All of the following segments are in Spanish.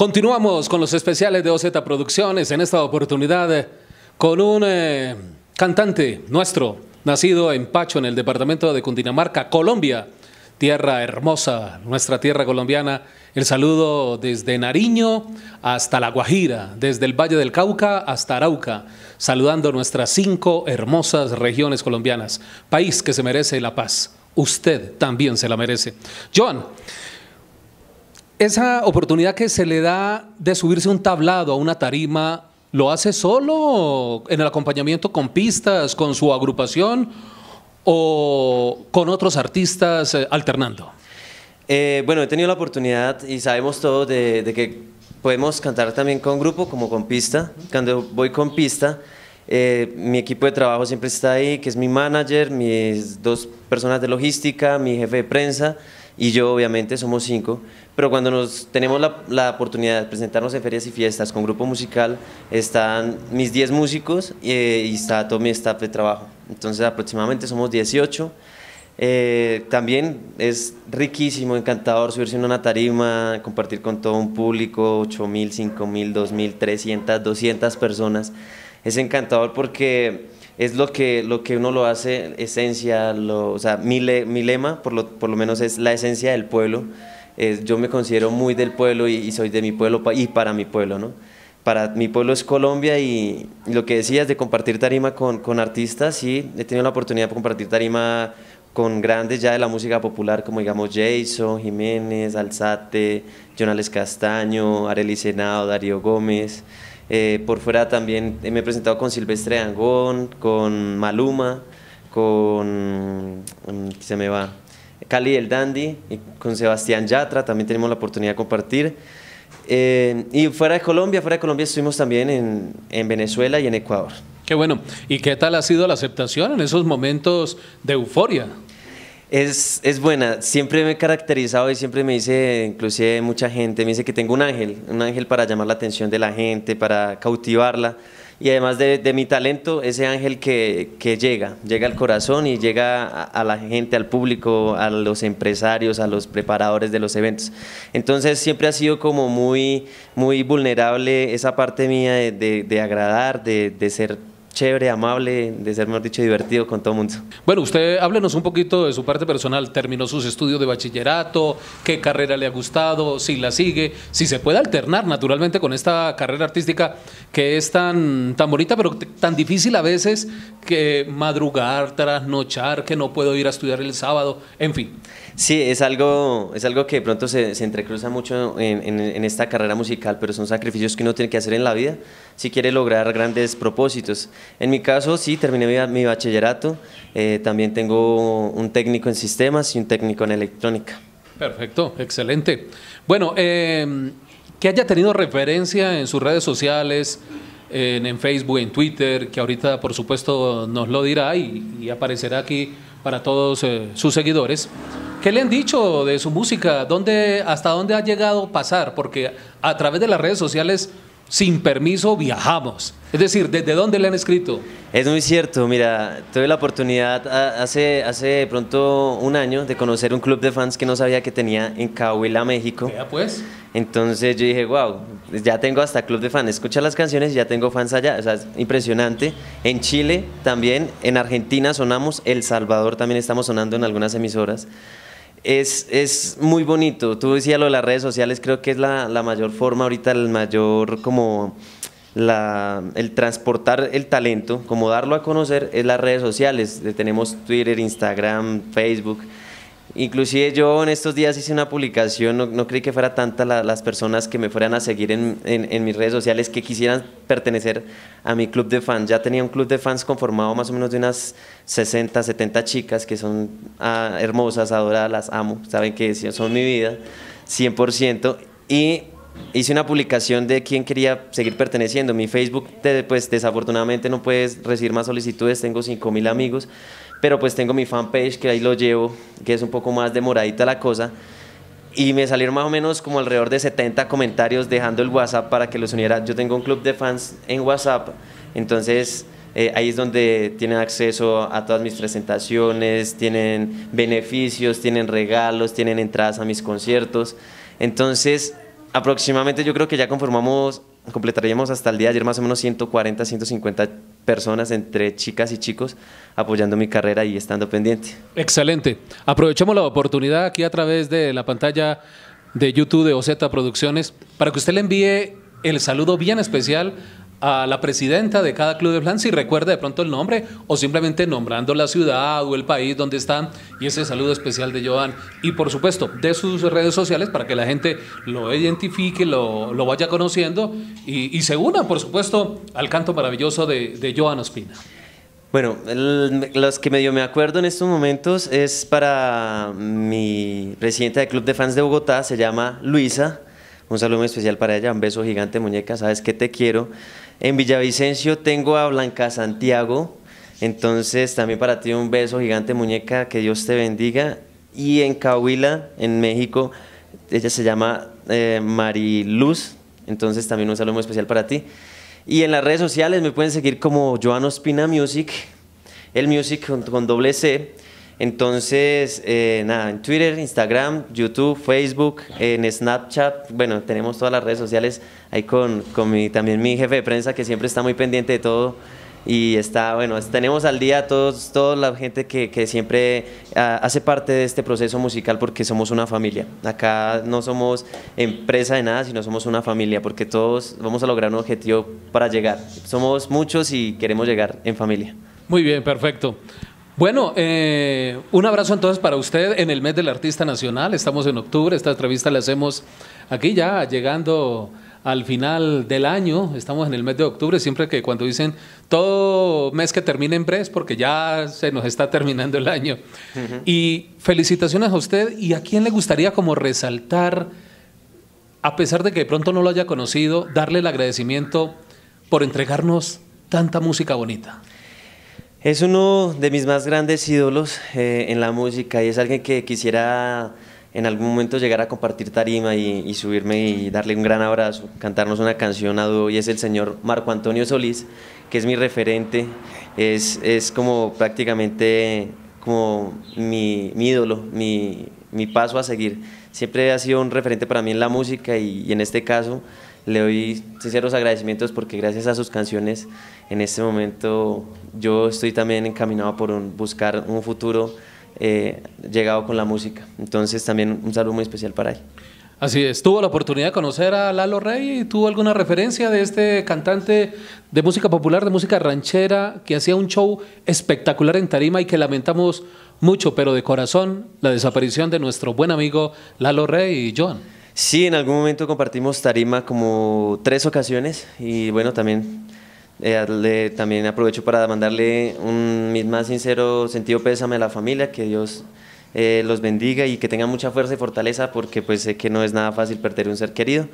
Continuamos con los especiales de OZ Producciones, en esta oportunidad con un eh, cantante nuestro, nacido en Pacho, en el departamento de Cundinamarca, Colombia, tierra hermosa, nuestra tierra colombiana. El saludo desde Nariño hasta La Guajira, desde el Valle del Cauca hasta Arauca, saludando nuestras cinco hermosas regiones colombianas, país que se merece la paz. Usted también se la merece. Joan, esa oportunidad que se le da de subirse un tablado, a una tarima, ¿lo hace solo en el acompañamiento con pistas, con su agrupación o con otros artistas eh, alternando? Eh, bueno, he tenido la oportunidad y sabemos todos de, que podemos cantar también con grupo como con pista. Cuando voy con pista, eh, mi equipo de trabajo siempre está ahí, que es mi manager, mis dos personas de logística, mi jefe de prensa y yo obviamente somos cinco, pero cuando nos, tenemos la, la oportunidad de presentarnos en ferias y fiestas con grupo musical, están mis 10 músicos eh, y está todo mi staff de trabajo. Entonces aproximadamente somos 18. Eh, también es riquísimo, encantador subirse en una tarima, compartir con todo un público, 8.000, 5.000, 2.000, 300, 200 personas. Es encantador porque es lo que, lo que uno lo hace, esencia, lo, o sea, mi, lema por lo, menos es la esencia del pueblo. yo me considero muy del pueblo y, soy de mi pueblo y para mi pueblo, ¿no? Para mi pueblo es Colombia y, lo que decías de compartir tarima con, con artistas, sí, he tenido la oportunidad de compartir tarima con grandes ya de la música popular como digamos Jason, Jiménez, Alzate, Jonales Castaño, Arely Senado, Darío Gómez. Eh, por fuera también me he presentado con Silvestre Angón, con Maluma, con... se me va... Cali el Dandy, y con Sebastián Yatra también tenemos la oportunidad de compartir. Eh, y fuera de Colombia, fuera de Colombia estuvimos también en, Venezuela y en Ecuador. Qué bueno. ¿Y qué tal ha sido la aceptación en esos momentos de euforia? es, buena. Siempre me he caracterizado y siempre me dice, inclusive mucha gente, me dice que tengo un ángel, un ángel para llamar la atención de la gente, para cautivarla. Y además de, mi talento, ese ángel que, llega, llega al corazón y llega a, la gente, al público, a los empresarios, a los preparadores de los eventos. Entonces siempre ha sido como muy, muy vulnerable esa parte mía de, de agradar, de ser chévere, amable, de ser, más dicho, divertido con todo el mundo. Bueno, usted háblenos un poquito de su parte personal. Terminó sus estudios de bachillerato, qué carrera le ha gustado, si la sigue, si se puede alternar naturalmente con esta carrera artística que es tan, tan bonita, pero tan difícil a veces que madrugar, trasnochar, que no puedo ir a estudiar el sábado, en fin. Sí, es algo, es algo que de pronto se, se entrecruza mucho en, en, en esta carrera musical, pero son sacrificios que uno tiene que hacer en la vida si quiere lograr grandes propósitos. En mi caso, sí, terminé mi, bachillerato. Eh, también tengo un técnico en sistemas y un técnico en electrónica. Perfecto, excelente. Bueno, em, que haya tenido referencia en sus redes sociales, en, Facebook, en Twitter, que ahorita por supuesto nos lo dirá y, aparecerá aquí para todos eh, sus seguidores. ¿Qué le han dicho de su música? ¿Dónde, ¿Hasta dónde ha llegado a pasar? Porque a través de las redes sociales sin permiso viajamos. Es decir, ¿desde dónde le han escrito? Es muy cierto, mira, tuve la oportunidad hace, hace pronto un año de conocer un club de fans que no sabía que tenía en Cahuila, México. Ya pues. Entonces yo dije, wow, ya tengo hasta club de fans, escucha las canciones y ya tengo fans allá, o sea, es impresionante. En Chile también, en Argentina sonamos, El Salvador también estamos sonando en algunas emisoras es, muy bonito. Tú decías lo de las redes sociales, creo que es la, mayor forma ahorita, el mayor como... el transportar el talento, como darlo a conocer, es las redes sociales. Tenemos Twitter, Instagram, Facebook. Inclusive yo en estos días hice una publicación, no, creí que fuera tanta las personas que me fueran a seguir en, mis redes sociales que quisieran pertenecer a mi club de fans. Ya tenía un club de fans conformado más o menos de unas 60, 70 chicas que son ah, hermosas, adoradas, las amo, saben que son mi vida, 100%. Y hice una publicación de quién quería seguir perteneciendo. Mi Facebook, pues desafortunadamente no puedes recibir más solicitudes, tengo 5.000 amigos pero pues tengo mi fanpage que ahí lo llevo, que es un poco más demoradita la cosa. Y me salieron más o menos como alrededor de 70 comentarios dejando el WhatsApp para que los uniera. Yo tengo un club de fans en WhatsApp, entonces eh, ahí es donde tienen acceso a todas mis presentaciones, tienen beneficios, tienen regalos, tienen entradas a mis conciertos. Entonces, aproximadamente yo creo que ya conformamos completaríamos hasta el día de ayer más o menos 140, 150 personas entre chicas y chicos apoyando mi carrera y estando pendiente. Excelente. aprovechemos la oportunidad aquí a través de la pantalla de YouTube de OZ Producciones para que usted le envíe el saludo bien especial a la presidenta de cada club de fans y recuerda de pronto el nombre, o simplemente nombrando la ciudad o el país donde están, y ese saludo especial de Joan. Y por supuesto, de sus redes sociales para que la gente lo identifique, lo, lo vaya conociendo y, se una, por supuesto, al canto maravilloso de, de Joan Ospina. Bueno, las los que medio me acuerdo en estos momentos es para mi presidenta de Club de Fans de Bogotá, se llama Luisa. Un saludo especial para ella, un beso gigante, muñeca, sabes que te quiero. En Villavicencio tengo a Blanca Santiago, entonces también para ti un beso gigante, muñeca, que Dios te bendiga. Y en Cahuila, en México, ella se llama eh, Mariluz, entonces también un saludo especial para ti. Y en las redes sociales me pueden seguir como Joano spina Music, el Music con doble C. Entonces, eh, nada, en Twitter, Instagram, YouTube, Facebook, en Snapchat, bueno, tenemos todas las redes sociales ahí con, con mi, también mi jefe de prensa que siempre está muy pendiente de todo y está, bueno, tenemos al día todos, toda la gente que, siempre ah, hace parte de este proceso musical porque somos una familia. Acá no somos empresa de nada, sino somos una familia porque todos vamos a lograr un objetivo para llegar. Somos muchos y queremos llegar en familia. Muy bien, perfecto. Bueno, eh, un abrazo entonces para usted en el mes del artista nacional. Estamos en octubre, esta entrevista la hacemos aquí ya, llegando al final del año, estamos en el mes de octubre, siempre que cuando dicen todo mes que termine en pres, porque ya se nos está terminando el año. Y felicitaciones a usted y a quién le gustaría como resaltar, a pesar de que de pronto no lo haya conocido, darle el agradecimiento por entregarnos tanta música bonita. Es uno de mis más grandes ídolos eh, en la música y es alguien que quisiera en algún momento llegar a compartir tarima y, subirme y darle un gran abrazo, cantarnos una canción a dúo y es el señor Marco Antonio Solís, que es mi referente, es, como prácticamente como mi, ídolo, mi, paso a seguir. Siempre ha sido un referente para mí en la música y en este caso le doy sinceros agradecimientos porque gracias a sus canciones en este momento yo estoy también encaminado por un, buscar un futuro eh, llegado con la música. Entonces también un saludo muy especial para él. Así es, tuvo la oportunidad de conocer a Lalo Rey y tuvo alguna referencia de este cantante de música popular, de música ranchera, que hacía un show espectacular en Tarima y que lamentamos mucho, pero de corazón, la desaparición de nuestro buen amigo Lalo Rey y John. Sí, en algún momento compartimos Tarima como tres ocasiones y bueno, también eh, también aprovecho para mandarle un, más sincero sentido pésame a la familia, que Dios eh, los bendiga y que tengan mucha fuerza y fortaleza porque pues sé que no es nada fácil perder un ser querido.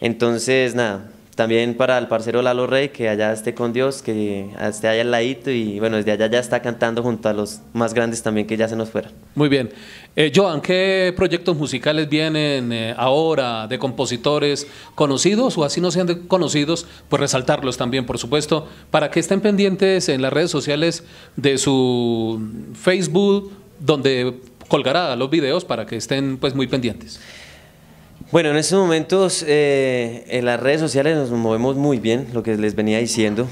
Entonces, nada, también para el parcero Lalo Rey, que allá esté con Dios, que esté allá al ladito y bueno, desde allá ya está cantando junto a los más grandes también que ya se nos fueron. Muy bien. Eh, Joan, ¿qué proyectos musicales vienen eh, ahora de compositores conocidos o así no sean conocidos? Pues resaltarlos también, por supuesto, para que estén pendientes en las redes sociales de su Facebook, donde colgará los videos para que estén pues muy pendientes. Bueno, en estos momentos eh, en las redes sociales nos movemos muy bien, lo que les venía diciendo.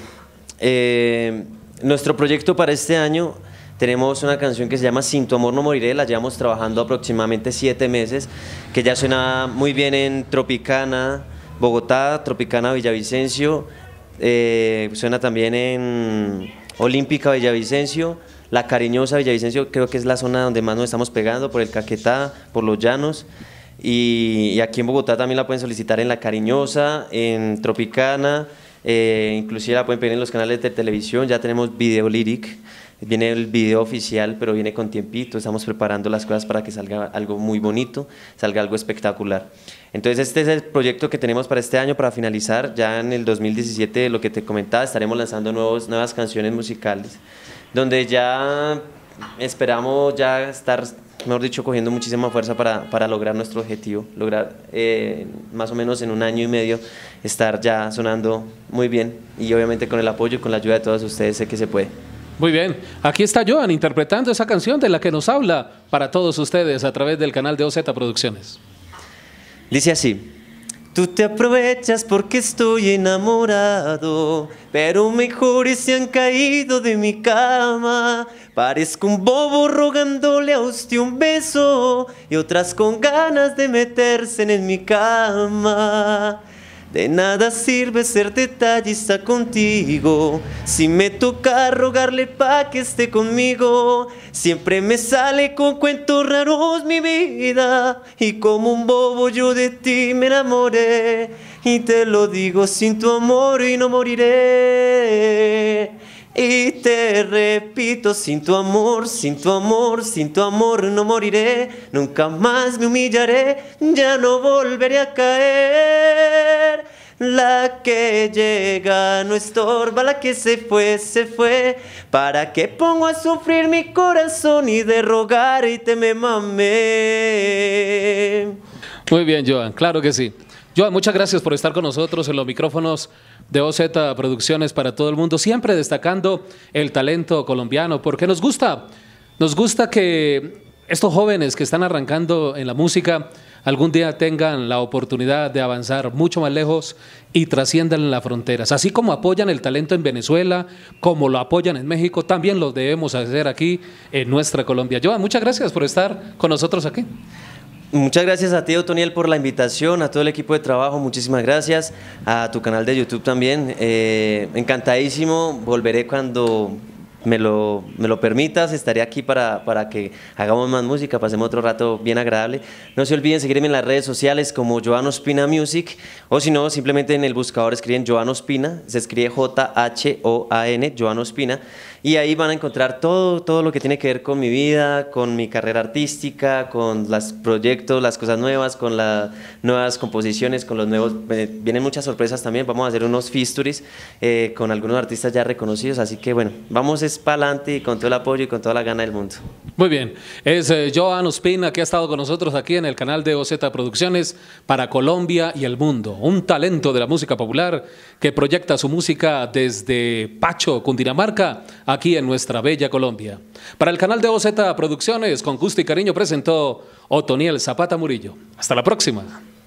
Eh, nuestro proyecto para este año tenemos una canción que se llama Sin tu amor no moriré, la llevamos trabajando aproximadamente siete meses, que ya suena muy bien en Tropicana, Bogotá, Tropicana, Villavicencio, eh, suena también en Olímpica, Villavicencio, La Cariñosa, Villavicencio creo que es la zona donde más nos estamos pegando, por el Caquetá, por los Llanos. Y, aquí en Bogotá también la pueden solicitar en La Cariñosa, en Tropicana, eh, inclusive la pueden pedir en los canales de televisión, ya tenemos Video Lyric, viene el video oficial, pero viene con tiempito, estamos preparando las cosas para que salga algo muy bonito, salga algo espectacular. Entonces este es el proyecto que tenemos para este año, para finalizar, ya en el 2017, lo que te comentaba, estaremos lanzando nuevos, nuevas canciones musicales, donde ya esperamos ya estar mejor dicho, cogiendo muchísima fuerza para, lograr nuestro objetivo, lograr eh, más o menos en un año y medio estar ya sonando muy bien y obviamente con el apoyo y con la ayuda de todos ustedes sé que se puede. Muy bien, aquí está Joan interpretando esa canción de la que nos habla para todos ustedes a través del canal de OZ Producciones. Dice así. Tú te aprovechas porque estoy enamorado, pero mejores se han caído de mi cama. Parezco un bobo rogándole a usted un beso y otras con ganas de meterse en mi cama. De nada sirve ser detallista contigo. Si me toca rogarle pa' que esté conmigo, siempre me sale con cuentos raros mi vida. Y como un bobo yo de ti me enamoré. Y te lo digo sin tu amor y no moriré. Y te repito, sin tu amor, sin tu amor, sin tu amor no moriré, nunca más me humillaré, ya no volveré a caer. La que llega no estorba, la que se fue, se fue. ¿Para qué pongo a sufrir mi corazón y de rogar y te me mamé? Muy bien, Joan, claro que sí. Joan, muchas gracias por estar con nosotros en los micrófonos de OZ Producciones para todo el mundo, siempre destacando el talento colombiano, porque nos gusta, nos gusta que estos jóvenes que están arrancando en la música algún día tengan la oportunidad de avanzar mucho más lejos y trasciendan las fronteras. Así como apoyan el talento en Venezuela, como lo apoyan en México, también lo debemos hacer aquí en nuestra Colombia. Joan, muchas gracias por estar con nosotros aquí. Muchas gracias a ti, Otoniel, por la invitación, a todo el equipo de trabajo, muchísimas gracias, a tu canal de YouTube también. Eh, encantadísimo, volveré cuando me lo, permitas, estaré aquí para, que hagamos más música, pasemos otro rato bien agradable. No se olviden seguirme en las redes sociales como Joano Music, o si no, simplemente en el buscador escriben Joano se escribe J-H-O-A-N, Joano y ahí van a encontrar todo, todo lo que tiene que ver con mi vida, con mi carrera artística, con los proyectos, las cosas nuevas, con las nuevas composiciones, con los nuevos... Eh, vienen muchas sorpresas también, vamos a hacer unos fisturis eh, con algunos artistas ya reconocidos, así que bueno, vamos a entonces, y con todo el apoyo y con toda la gana del mundo. Muy bien, es eh, Joan Ospina que ha estado con nosotros aquí en el canal de OZ Producciones para Colombia y el mundo. Un talento de la música popular que proyecta su música desde Pacho, Cundinamarca, aquí en nuestra bella Colombia. Para el canal de OZ Producciones, con gusto y cariño presentó Otoniel Zapata Murillo. Hasta la próxima.